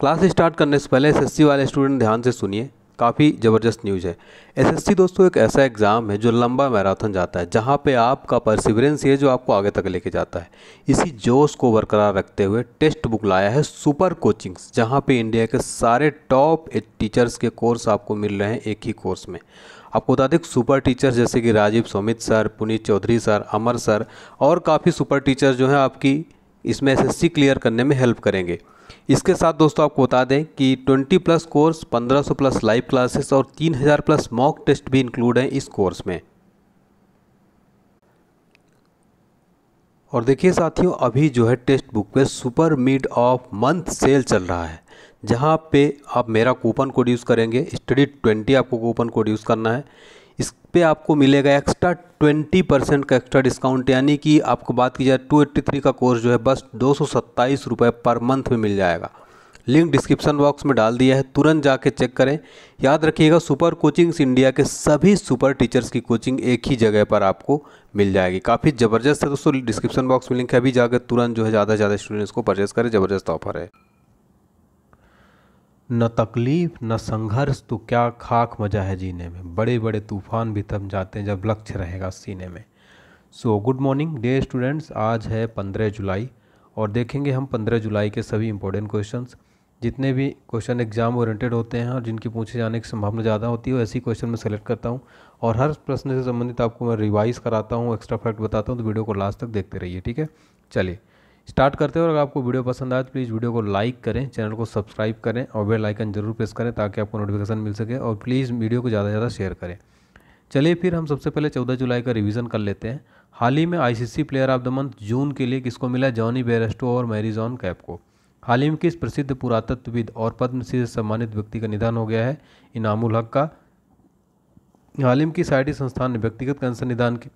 class start करने से पहले एसएससी वाले स्टूडेंट ध्यान से सुनिए काफ़ी ज़बरदस्त न्यूज़ है एसएससी दोस्तों एक ऐसा एग्ज़ाम है जो लंबा मैराथन जाता है जहाँ पे आपका परसिवरेंस ये जो आपको आगे तक लेके जाता है इसी जोश को बरकरार रखते हुए टेस्ट बुक लाया है सुपर कोचिंग्स जहाँ पे इंडिया के सारे टॉप टीचर्स के कोर्स आपको मिल रहे हैं एक ही कोर्स में आपको बता दें सुपर टीचर्स जैसे कि Rajiv Sumit sir Punit Chaudhary sir Amar sir और काफ़ी सुपर टीचर जो हैं आपकी इसमें एस क्लियर करने में हेल्प करेंगे इसके साथ दोस्तों आपको बता दें कि 20 plus course 1500 plus live classes और 3000 प्लस मॉक टेस्ट भी इंक्लूड हैं इस कोर्स में और देखिए साथियों अभी जो है टेस्ट बुक पे super mid of month sale चल रहा है जहाँ पे आप मेरा कूपन कोड यूज़ करेंगे स्टडी ट्वेंटी आपको कूपन कोड यूज़ करना है इस पे आपको मिलेगा एक्स्ट्रा ट्वेंटी परसेंट का एक्स्ट्रा डिस्काउंट यानी कि आपको बात की जाए टू एट्टी थ्री का कोर्स जो है बस दो सौ सत्ताईस रुपये पर मंथ में मिल जाएगा लिंक डिस्क्रिप्शन बॉक्स में डाल दिया है तुरंत जाके चेक करें याद रखिएगा सुपर कोचिंग्स इंडिया के सभी सुपर टीचर्स की कोचिंग एक ही जगह पर आपको मिल जाएगी काफ़ी ज़बरदस्त है दोस्तों डिस्क्रिप्शन बॉक्स में लिंक है अभी जाकर तुरंत जो है ज़्यादा से ज़्यादा स्टूडेंट्स को परचेज करें ज़बरदस्त ऑफर है न तकलीफ़ न संघर्ष तो क्या खाक मज़ा है जीने में बड़े बड़े तूफ़ान भी तब जाते हैं जब लक्ष्य रहेगा सीने में so good morning day students आज है पंद्रह जुलाई और देखेंगे हम पंद्रह जुलाई के सभी इंपॉर्टेंट क्वेश्चन जितने भी क्वेश्चन एग्जाम ओरिएंटेड होते हैं और जिनके पूछे जाने की संभावना ज़्यादा होती है ऐसी क्वेश्चन मैं सेलेक्ट करता हूँ और हर प्रश्न से संबंधित आपको मैं रिवाइज़ कराता हूँ एक्स्ट्रा फैक्ट बताता हूँ तो वीडियो को लास्ट तक देखते रहिए ठीक है चलिए स्टार्ट करते हैं और अगर आपको वीडियो पसंद आए तो प्लीज़ वीडियो को लाइक करें चैनल को सब्सक्राइब करें और बेल आइकन जरूर प्रेस करें ताकि आपको नोटिफिकेशन मिल सके और प्लीज़ वीडियो को ज़्यादा से ज़्यादा शेयर करें चलिए फिर हम सबसे पहले चौदह जुलाई का रिवीजन कर लेते हैं हाल ही में ICC player of the month June के लिए किसको मिला जॉनी बेरेस्टो और मैरीजॉन कैप को हाल ही में किस प्रसिद्ध पुरातत्वविद और पद्मश्री से सम्मानित व्यक्ति का निधन हो गया है इनामुल हक का हाल ही में किस आई संस्थान ने व्यक्तिगत कैंसर निदान की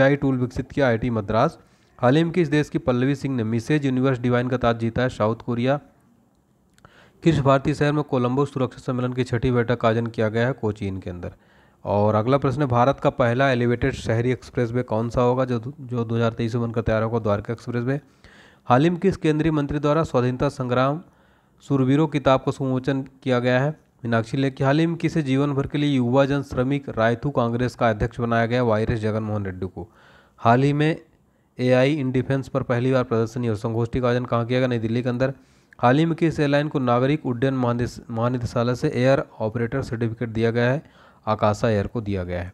ए टूल विकसित किया आई मद्रास हाल ही में किस देश की पल्लवी सिंह ने मिसेज यूनिवर्स डिवाइन का ताज जीता है साउथ कोरिया किस भारतीय शहर में कोलंबो सुरक्षा सम्मेलन की छठी बैठक का आयोजन किया गया है कोचीन के अंदर और अगला प्रश्न है भारत का पहला एलिवेटेड शहरी एक्सप्रेस वे कौन सा होगा जो जो दो हजार तेईस में बनकर तैयार होगा द्वारका एक्सप्रेस वे हाल ही में किस केंद्रीय मंत्री द्वारा स्वाधीनता संग्राम सुरवीरों किताब का सुमोचन किया गया है मीनाक्षी लेखी हाल ही में किसे जीवन भर के लिए युवा जन श्रमिक रायथू कांग्रेस का अध्यक्ष बनाया गया वाई एस जगनमोहन रेड्डी को हाल ही में एआई इन डिफेंस पर पहली बार प्रदर्शनी और संगोष्ठी का आयोजन कहाँ किया गया नई दिल्ली के अंदर हाल ही में किस एयरलाइन को नागरिक उड्डयन महानिदेशालय से एयर ऑपरेटर सर्टिफिकेट दिया गया है आकाशा एयर को दिया गया है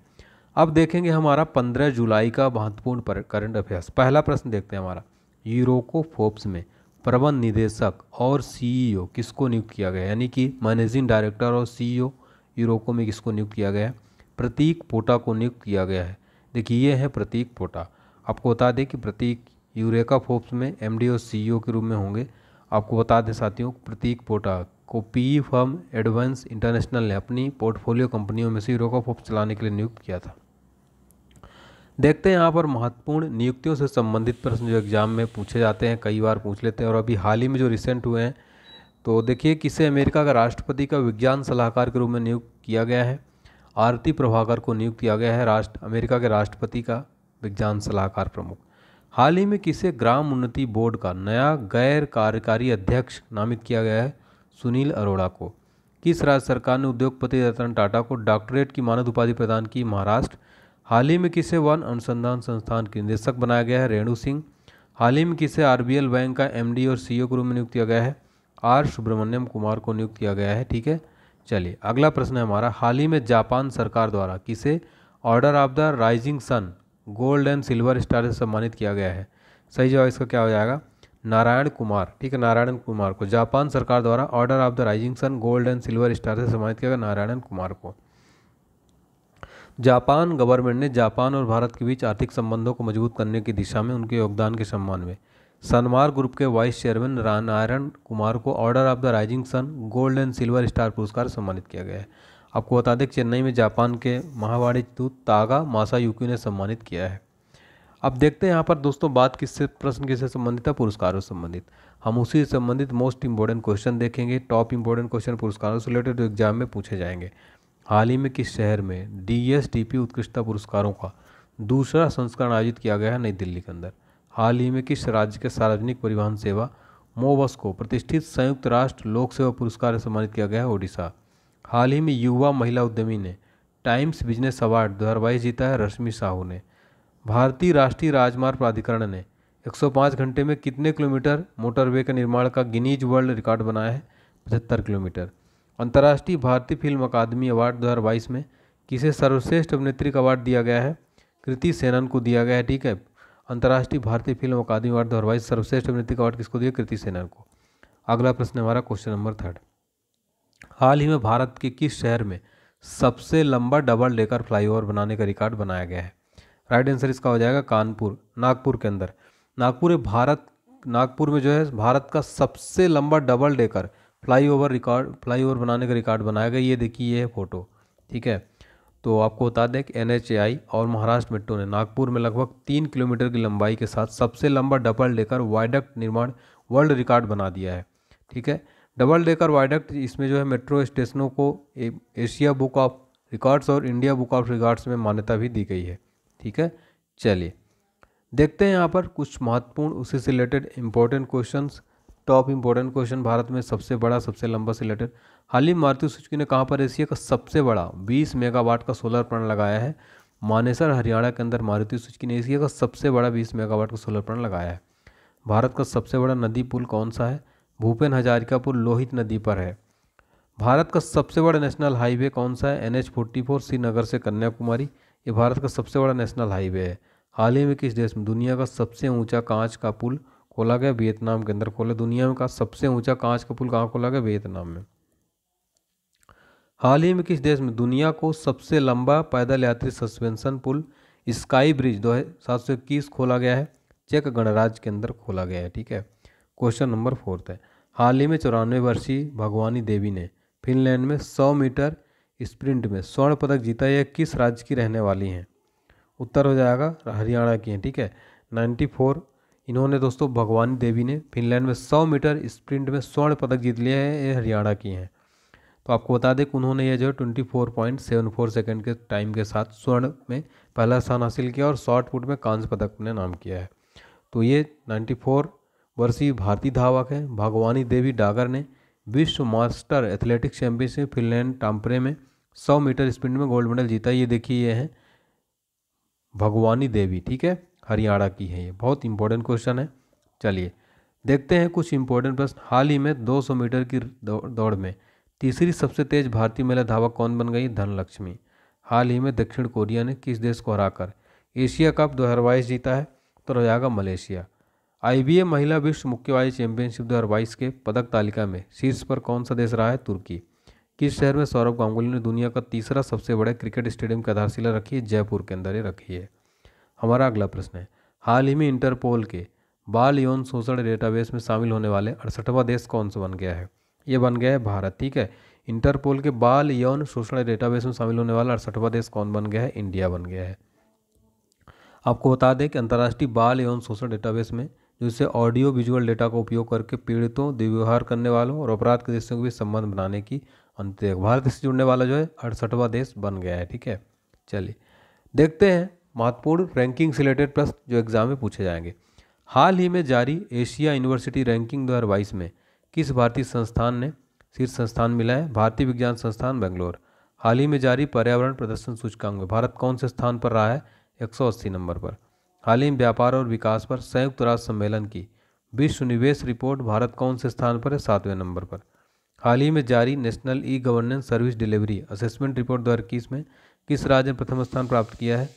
अब देखेंगे हमारा 15 जुलाई का महत्वपूर्ण करंट अफेयर्स पहला प्रश्न देखते हैं हमारा यूरोको फोर्ब्स में प्रबंध निदेशक और सीईओ किसको नियुक्त किया गया यानी कि मैनेजिंग डायरेक्टर और सीईओ यूरोको में किसको नियुक्त किया गया है प्रतीक पोटा को नियुक्त किया गया है देखिए ये है प्रतीक पोटा आपको बता दें कि प्रतीक यूरेका फोर्ब्स में एम और सी e के रूप में होंगे आपको बता दें साथियों प्रतीक पोटा को पी फर्म एडवांस इंटरनेशनल ने अपनी पोर्टफोलियो कंपनियों में से यूरोका फोर्ब्स चलाने के लिए नियुक्त किया था देखते हैं यहाँ पर महत्वपूर्ण नियुक्तियों से संबंधित प्रश्न जो एग्जाम में पूछे जाते हैं कई बार पूछ लेते हैं और अभी हाल ही में जो रिसेंट हुए हैं तो देखिए किसे अमेरिका का राष्ट्रपति का विज्ञान सलाहकार के रूप में नियुक्त किया गया है आरती प्रभाकर को नियुक्त किया गया है राष्ट्र अमेरिका के राष्ट्रपति का विज्ञान सलाहकार प्रमुख हाल ही में किसे ग्राम उन्नति बोर्ड का नया गैर कार्यकारी अध्यक्ष नामित किया गया है सुनील अरोड़ा को किस राज्य सरकार ने उद्योगपति रतन टाटा को डॉक्टरेट की मानद उपाधि प्रदान की महाराष्ट्र हाल ही में किसे वन अनुसंधान संस्थान के निदेशक बनाया गया है रेणु सिंह हाल ही में किसे आर बैंक का एम और सी के रूप में नियुक्त किया गया है आर सुब्रमण्यम कुमार को नियुक्त किया गया है ठीक है चलिए अगला प्रश्न है हमारा हाल ही में जापान सरकार द्वारा किसे order of the rising sun gold and silver star से सम्मानित किया गया है सही जवाब इसका क्या हो जाएगा नारायण कुमार ठीक है नारायण कुमार को जापान सरकार द्वारा order of the rising sun gold and silver star से सम्मानित किया गया नारायण कुमार को जापान गवर्नमेंट ने जापान और भारत के बीच आर्थिक संबंधों को मजबूत करने की दिशा में उनके योगदान के सम्मान में सनमार ग्रुप के वाइस चेयरमैन नारायण कुमार को order of the rising sun gold and silver star पुरस्कार सम्मानित किया गया है आपको बता दें चेन्नई में जापान के महावाणिज्य दूत तागा मासा यूकी ने सम्मानित किया है अब देखते हैं यहाँ पर दोस्तों बात किससे प्रश्न किससे संबंधित है पुरस्कारों से संबंधित हम उसी से संबंधित मोस्ट इम्पोर्टेंट क्वेश्चन देखेंगे टॉप इंपॉर्टेंट क्वेश्चन पुरस्कारों से रिलेटेड जो एग्जाम में पूछे जाएंगे हाल ही में किस शहर में डी एस पी उत्कृष्टता पुरस्कारों का दूसरा संस्करण आयोजित किया गया है नई दिल्ली के अंदर हाल ही में किस राज्य के सार्वजनिक परिवहन सेवा मोबस को प्रतिष्ठित संयुक्त राष्ट्र लोक सेवा पुरस्कार से सम्मानित किया गया है ओडिशा हाल ही में युवा महिला उद्यमी ने टाइम्स बिजनेस अवार्ड 2022 जीता है रश्मि साहू ने भारतीय राष्ट्रीय राजमार्ग प्राधिकरण ने 105 घंटे में कितने किलोमीटर मोटरवे का निर्माण का गिनीज वर्ल्ड रिकॉर्ड बनाया है पचहत्तर किलोमीटर अंतर्राष्ट्रीय भारतीय फिल्म अकादमी अवार्ड दो में किसे सर्वश्रेष्ठ अभिनेत्री का अवार्ड दिया गया है कृति सेनन को दिया गया है ठीक है अंतर्राष्ट्रीय भारतीय फिल्म अकादमी अवार्ड दो सर्वश्रेष्ठ अभिनेत्री का अवार्ड किसको दिया कृति सेनन को अगला प्रश्न हमारा क्वेश्चन नंबर थर्ड हाल ही में भारत के किस शहर में सबसे लंबा डबल डेकर फ्लाईओवर बनाने का रिकॉर्ड बनाया गया है राइट आंसर इसका हो जाएगा कानपुर नागपुर के अंदर नागपुर भारत नागपुर में जो है भारत का सबसे लंबा double decker flyover record flyover बनाने का रिकॉर्ड बनाया गया ये देखिए ये है फोटो ठीक है तो आपको बता दें कि एन और महाराष्ट्र मेट्रो ने नागपुर में लगभग तीन किलोमीटर की लंबाई के साथ सबसे लंबा डबल डेकर वाइडक्ट निर्माण वर्ल्ड रिकॉर्ड बना दिया है ठीक है डबल डेकर वायडक्ट इसमें जो है मेट्रो स्टेशनों को एशिया बुक ऑफ रिकॉर्ड्स और इंडिया बुक ऑफ रिकॉर्ड्स में मान्यता भी दी गई है ठीक है चलिए देखते हैं यहाँ पर कुछ महत्वपूर्ण उसी से related important question top important question Bharat में सबसे बड़ा सबसे लंबा से रिलेटेड हाल ही मारुति सुचकी ने कहाँ पर एशिया का सबसे बड़ा 20 मेगावाट का सोलर प्लांट लगाया है मानेसर हरियाणा के अंदर मारुति सुचकी ने एशिया का सबसे बड़ा 20 मेगावाट का सोलर प्लांट लगाया है भारत का सबसे बड़ा नदी पुल कौन सा है भूपेन हजारिका पुल लोहित नदी पर है भारत का सबसे बड़ा नेशनल हाईवे कौन सा है N H forty four Srinagar से कन्याकुमारी ये भारत का सबसे बड़ा नेशनल हाईवे है हाल ही में किस देश में दुनिया का सबसे ऊंचा कांच का पुल खोला गया वियतनाम के अंदर खोला दुनिया में का सबसे ऊंचा कांच का पुल कहाँ खोला गया वियतनाम में हाल ही में किस देश में दुनिया को सबसे लंबा पैदल यात्री सस्पेंशन पुल स्काई ब्रिज दो सात सौ इक्कीस खोला गया है चेक गणराज्य के अंदर खोला गया है ठीक है क्वेश्चन नंबर फोर्थ है हाल ही में चौरानवे वर्षीय भगवानी देवी ने फिनलैंड में 100 मीटर स्प्रिंट में स्वर्ण पदक जीता यह किस राज्य की रहने वाली हैं उत्तर हो जाएगा हरियाणा की हैं ठीक है 94 इन्होंने दोस्तों भगवानी देवी ने फिनलैंड में 100 मीटर स्प्रिंट में स्वर्ण पदक जीत लिया है ये हरियाणा की हैं तो आपको बता दें कि उन्होंने यह जो है twenty four point seven four second के टाइम के साथ स्वर्ण में पहला स्थान हासिल किया और शॉर्ट पुट में कांस्य पदक ने नाम किया है तो ये नाइन्टी फोर वर्षीय भारतीय धावक हैं भगवानी देवी डागर ने विश्व master athletics championship Finland Tampere में 100 मीटर स्प्रिंट में गोल्ड मेडल जीता ये देखिए ये है भगवानी देवी ठीक है हरियाणा की है ये बहुत इंपॉर्टेंट क्वेश्चन है चलिए देखते हैं कुछ इंपॉर्टेंट प्रश्न हाल ही में 200 मीटर की दौड़ में तीसरी सबसे तेज भारतीय महिला धावक कौन बन गई धनलक्ष्मी हाल ही में दक्षिण कोरिया ने किस देश को हराकर एशिया कप दो जीता है तो रह जाएगा मलेशिया आईबीए महिला विश्व मुक्केबाजी चैंपियनशिप 2022 के पदक तालिका में शीर्ष पर कौन सा देश रहा है तुर्की किस शहर में सौरभ गांगुली ने दुनिया का तीसरा सबसे बड़ा क्रिकेट स्टेडियम की आधारशिला रखी है जयपुर के अंदर ये रखी है हमारा अगला प्रश्न है हाल ही में इंटरपोल के बाल यौन शोषण डेटाबेस में शामिल होने वाले अड़सठवा देश कौन सा बन गया है ये बन गया है भारत ठीक है इंटरपोल के बाल यौन शोषण डेटाबेस में शामिल होने वाला अड़सठवा देश कौन बन गया है इंडिया बन गया है आपको बता दें कि अंतर्राष्ट्रीय बाल यौन शोषण डेटाबेस में जिससे ऑडियो विजुअल डेटा का उपयोग करके पीड़ितों दुर्व्यवहार करने वालों और अपराध के देशों के बीच संबंध बनाने की अंत्य भारत से जुड़ने वाला जो है अड़सठवा देश बन गया है ठीक है चलिए देखते हैं महत्वपूर्ण रैंकिंग से रिलेटेड प्रश्न जो एग्जाम में पूछे जाएंगे हाल ही में जारी एशिया यूनिवर्सिटी रैंकिंग दो में किस भारतीय संस्थान ने शीर्ष संस्थान मिला है भारतीय विज्ञान संस्थान बेंगलोर हाल ही में जारी पर्यावरण प्रदर्शन सूचकांक में भारत कौन से स्थान पर रहा है एक नंबर पर हाल ही में व्यापार और विकास पर संयुक्त राष्ट्र सम्मेलन की विश्व निवेश रिपोर्ट भारत कौन से स्थान पर है सातवें नंबर पर हाल ही में जारी national E governance service delivery assessment report दो में किस राज्य ने प्रथम स्थान प्राप्त किया है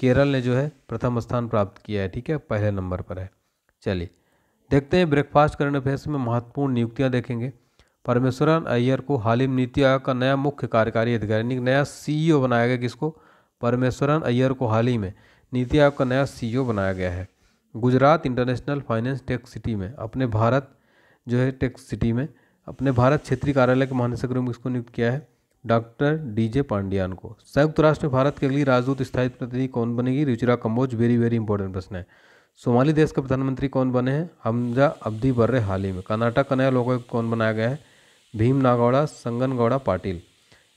केरल ने जो है प्रथम स्थान प्राप्त किया है ठीक है पहले नंबर पर है चलिए देखते हैं ब्रेकफास्ट करंट अफेयर्स में महत्वपूर्ण नियुक्तियां देखेंगे परमेश्वरन अय्यर को हाल ही में नीति आयोग का नया मुख्य कार्यकारी अधिकारी नया सीईओ e बनाया गया किसको परमेश्वरन अय्यर को हाल ही में नीति आयोग का नया सी बनाया गया है Gujarat international finance tech city में अपने भारत जो है टेक सिटी में अपने भारत क्षेत्रीय कार्यालय के महानिदेशक में इसको नियुक्त किया है डॉक्टर डीजे पांडियान को संयुक्त राष्ट्र में भारत के अगली राजदूत स्थायी प्रतिनिधि कौन बनेगी Ruchira Kamboj very very important प्रश्न है सोमाली देश का प्रधानमंत्री कौन बने हैं हमजा अब्दी बर्रे हाल ही में कर्नाटक का नया लोकायुक्त कौन बनाया गया है भीम नागौड़ा संगन गौड़ा पाटिल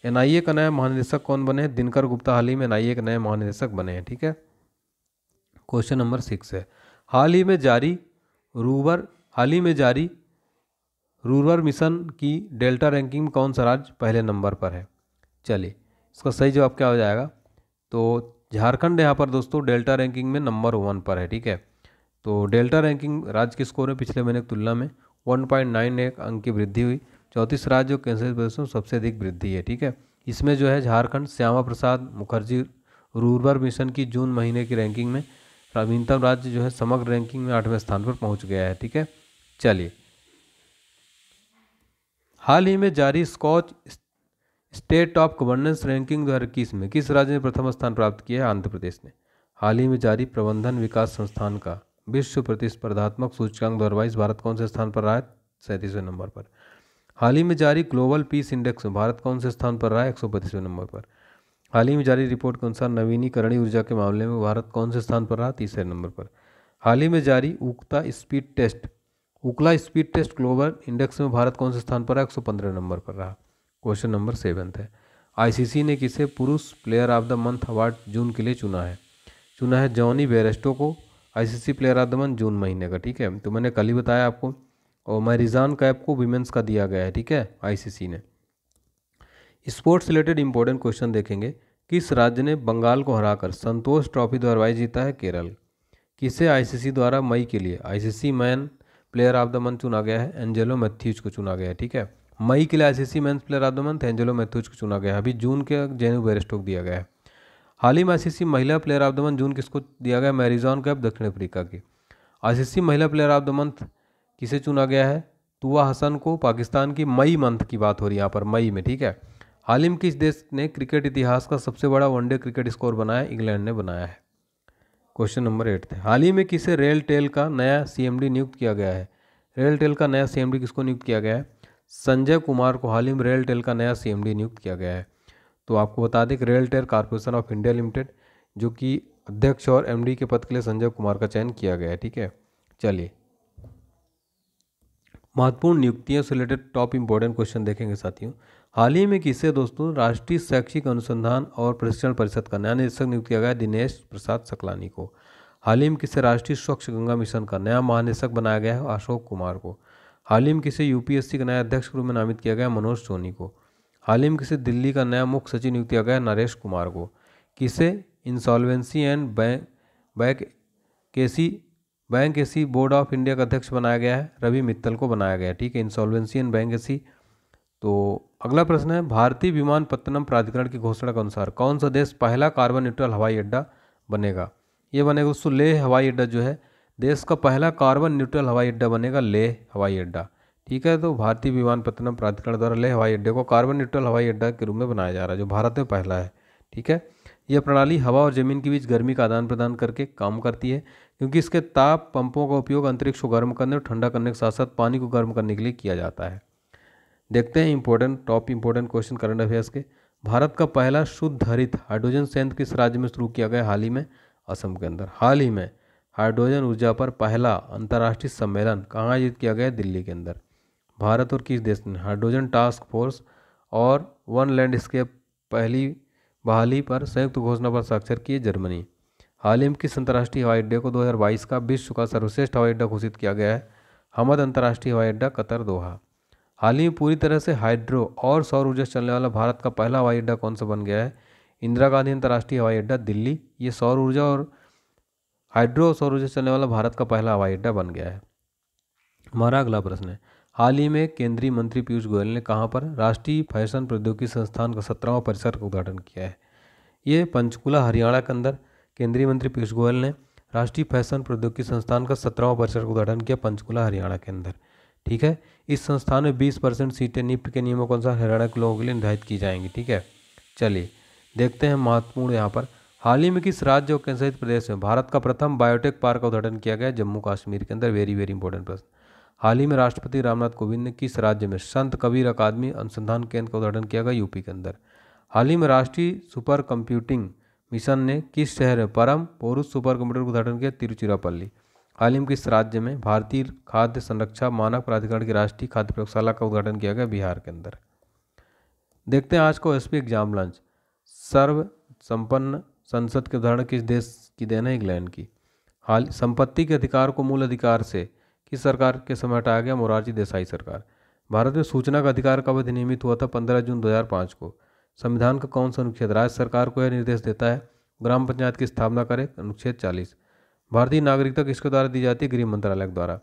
एन का नया महानिदेशक कौन बने हैं दिनकर गुप्ता हाल ही में एन के नए महानिदेशक बने हैं ठीक है क्वेश्चन नंबर सिक्स है हाल ही में जारी रूबर हाल ही में जारी रूरल मिशन की डेल्टा रैंकिंग में कौन सा राज्य पहले नंबर पर है चलिए इसका सही जवाब क्या हो जाएगा तो झारखंड यहाँ पर दोस्तों डेल्टा रैंकिंग में नंबर वन पर है ठीक है तो डेल्टा रैंकिंग राज्य के स्कोर में पिछले महीने की तुलना में वन पॉइंट नाइन एक अंक की वृद्धि हुई चौंतीस राज्य और केंद्र प्रदेश में सबसे अधिक वृद्धि है ठीक है इसमें जो है झारखंड श्यामा प्रसाद मुखर्जी रूरल मिशन की जून महीने की रैंकिंग में प्रवीणतम राज्य जो है समग्र रैंकिंग में आठवें स्थान पर पहुंच गया है ठीक है चलिए हाल ही में जारी Skoch state of governance ranking दो इक्कीस में किस राज्य ने प्रथम स्थान प्राप्त किया है आंध्र प्रदेश ने हाल ही में जारी प्रबंधन विकास संस्थान का विश्व प्रतिस्पर्धात्मक सूचकांक दो हज़ार बाईस भारत कौन से स्थान पर रहा है सैंतीसवें नंबर पर हाल ही में जारी ग्लोबल पीस इंडेक्स में भारत कौन से स्थान पर रहा है एक सौ बत्तीसवें नंबर पर हाल ही में जारी रिपोर्ट के अनुसार नवीनीकरणीय ऊर्जा के मामले में भारत कौन से स्थान पर रहा तीसरे नंबर पर हाल ही में जारी उकता speed test Ookla speed test global index में भारत कौन से स्थान पर रहा एक सौ पंद्रह नंबर पर रहा क्वेश्चन नंबर सेवन है आईसीसी ने किसे पुरुष player of the month award जून के लिए चुना है चुना है जॉनी बेरेस्टो को ICC player of the month जून महीने का ठीक है तो मैंने कल ही बताया आपको और मैरिजान कैप को वीमेंस का दिया गया है ठीक है आईसीसी ने स्पोर्ट्स रिलेटेड इंपॉर्टेंट क्वेश्चन देखेंगे किस राज्य ने बंगाल को हराकर संतोष ट्रॉफी दो जीता है केरल किसे आईसीसी द्वारा मई के लिए ICC man player of the month चुना गया है एंजेलो मैथ्यूज को चुना गया है ठीक है मई के लिए ICC man player of the month Angelo Mathews को चुना गया है अभी जून के जेनू बेरेस्टोक दिया गया है हाल ही में आईसीसी महिला प्लेयर ऑफ द मंथ जून किसको दिया गया मैरिजॉन कैप दक्षिण अफ्रीका की आईसीसी महिला प्लेयर ऑफ द मंथ किसे चुना गया है तुआ हसन को पाकिस्तान की मई मंथ की बात हो रही है यहाँ पर मई में ठीक है हालिम किस देश ने क्रिकेट इतिहास का सबसे बड़ा वनडे क्रिकेट स्कोर बनाया इंग्लैंड ने बनाया है क्वेश्चन नंबर एट थे हाल ही में किसे रेल टेल का नया सीएमडी नियुक्त किया गया है रेल टेल का नया सीएमडी किसको नियुक्त किया गया है संजय कुमार को हाल ही में रेल टेल का नया सीएमडी नियुक्त किया गया है तो आपको बता दें कि RailTel corporation of India limited जो कि अध्यक्ष और एमडी के पद के लिए संजय कुमार का चयन किया गया है ठीक है चलिए महत्वपूर्ण नियुक्तियों से रिलेटेड टॉप इंपॉर्टेंट क्वेश्चन देखेंगे साथियों हाल ही में किसे दोस्तों राष्ट्रीय शैक्षिक अनुसंधान और प्रशिक्षण परिषद का नया निदेशक नियुक्त किया गया दिनेश प्रसाद सकलानी को हाल ही में किसे राष्ट्रीय स्वच्छ गंगा मिशन का नया महानिदेशक बनाया गया है अशोक कुमार को हाल ही में किसे यूपीएससी का नया अध्यक्ष के रूप में नामित किया गया मनोज सोनी को हाल ही में किसे दिल्ली का नया मुख्य सचिव नियुक्त किया गया नरेश कुमार को किसे insolvency and bank bankruptcy bankruptcy board of India का अध्यक्ष बनाया गया है रवि मित्तल को बनाया गया ठीक है इंसॉल्वेंसी एंड बैंक एसी तो अगला प्रश्न है भारतीय विमान पत्तनम प्राधिकरण की घोषणा के अनुसार कौन सा देश पहला कार्बन न्यूट्रल हवाई अड्डा बनेगा ये बनेगा उसको लेह हवाई अड्डा जो है देश का पहला कार्बन न्यूट्रल हवाई अड्डा बनेगा लेह हवाई अड्डा ठीक है तो भारतीय विमानपत्तनम प्राधिकरण द्वारा लेह हवाई अड्डे को कार्बन न्यूट्रल हवाई अड्डा के रूप में बनाया जा रहा है जो भारत में पहला है ठीक है यह प्रणाली हवा और ज़मीन के बीच गर्मी का आदान प्रदान करके काम करती है क्योंकि इसके ताप पंपों का उपयोग अंतरिक्ष को गर्म करने और ठंडा करने के साथ साथ पानी को गर्म करने के लिए किया जाता है देखते हैं important top important question current affairs के भारत का पहला शुद्ध हरित हाइड्रोजन संयंत्र किस राज्य में शुरू किया गया हाल ही में असम के अंदर हाल ही में हाइड्रोजन ऊर्जा पर पहला अंतर्राष्ट्रीय सम्मेलन कहाँ आयोजित किया गया दिल्ली के अंदर भारत और किस देश ने हाइड्रोजन टास्क फोर्स और वन लैंडस्केप पहली बहाली पर संयुक्त घोषणा पर स्वाक्षर किए जर्मनी हाल ही में किस अंतर्राष्ट्रीय हवाई अड्डे को 2022 का विश्व का सर्वश्रेष्ठ हवाई अड्डा घोषित किया गया है हमद अंतर्राष्ट्रीय हवाई अड्डा कतर दोहा हाल ही में पूरी तरह से हाइड्रो और सौर ऊर्जा से चलने वाला भारत का पहला हवाई अड्डा कौन सा बन गया है इंदिरा गांधी अंतर्राष्ट्रीय हवाई अड्डा दिल्ली ये सौर ऊर्जा और हाइड्रो और सौर ऊर्जा से चलने वाला भारत का पहला हवाई अड्डा बन गया है हमारा अगला प्रश्न है हाल ही में केंद्रीय मंत्री पीयूष गोयल ने कहाँ पर राष्ट्रीय फैशन प्रौद्योगिकी संस्थान का सत्रहवा परिसर का उद्घाटन किया है ये पंचकुला हरियाणा के अंदर केंद्रीय मंत्री पीयूष गोयल ने राष्ट्रीय फैशन प्रौद्योगिकी संस्थान का सत्रहवा परिसर का उद्घाटन किया पंचकुला हरियाणा के अंदर ठीक है इस संस्थान में बीस परसेंट सीटें निफ्ट के नियमों के अनुसार हरियाणा के लोगों के लिए निर्धारित की जाएंगी ठीक है चलिए देखते हैं महत्वपूर्ण यहाँ पर हाल ही में किस राज्य और केंद्र शासित प्रदेश में भारत का प्रथम बायोटेक पार्क का उद्घाटन किया गया जम्मू कश्मीर के अंदर वेरी वेरी इंपॉर्टेंट प्रश्न हाल ही में राष्ट्रपति रामनाथ कोविंद ने किस राज्य में संत कबीर अकादमी अनुसंधान केंद्र का उद्घाटन किया गया यूपी के अंदर हाल ही में राष्ट्रीय सुपर कंप्यूटिंग मिशन ने किस शहर में परम पौरुष सुपर कंप्यूटर का उद्घाटन किया तिरुचिरापल्ली में किस राज्य में भारतीय खाद्य संरक्षा मानक प्राधिकरण की राष्ट्रीय खाद्य प्रयोगशाला का उद्घाटन किया गया बिहार के अंदर देखते हैं आज को एस एग्जाम लंच सर्व संपन्न संसद के उदाहरण किस देश की देन है इंग्लैंड की हाल संपत्ति के अधिकार को मूल अधिकार से किस सरकार के समय हटाया गया मोरारजी देसाई सरकार भारत में सूचना का अधिकार कब अधिनियमित हुआ था पंद्रह जून दो को संविधान का कौन सा अनुच्छेद राज्य सरकार को यह निर्देश देता है ग्राम पंचायत की स्थापना करें अनुच्छेद चालीस भारतीय नागरिकता किसके द्वारा दी जाती है गृह मंत्रालय के द्वारा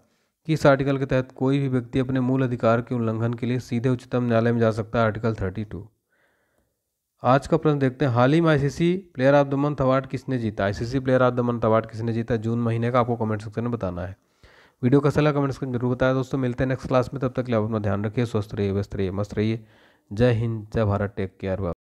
इस आर्टिकल के तहत कोई भी व्यक्ति अपने मूल अधिकार के उल्लंघन के लिए सीधे उच्चतम न्यायालय में जा सकता है आर्टिकल थर्टी टू आज का प्रश्न देखते हैं हाल ही में ICC player of the month award किसने जीता ICC player of the month award किसने जीता जून महीने का आपको कमेंट सेक्शन में बताना है वीडियो कैसा लगा कमेंट सेक्शन जरूर बताया दोस्तों मिलते हैं नेक्स्ट क्लास में तब तक लिए आप अपना ध्यान रखिए स्वस्थ रहिए व्यस्त रहिए मस्त रहिए जय हिंद जय भारत टेक केयर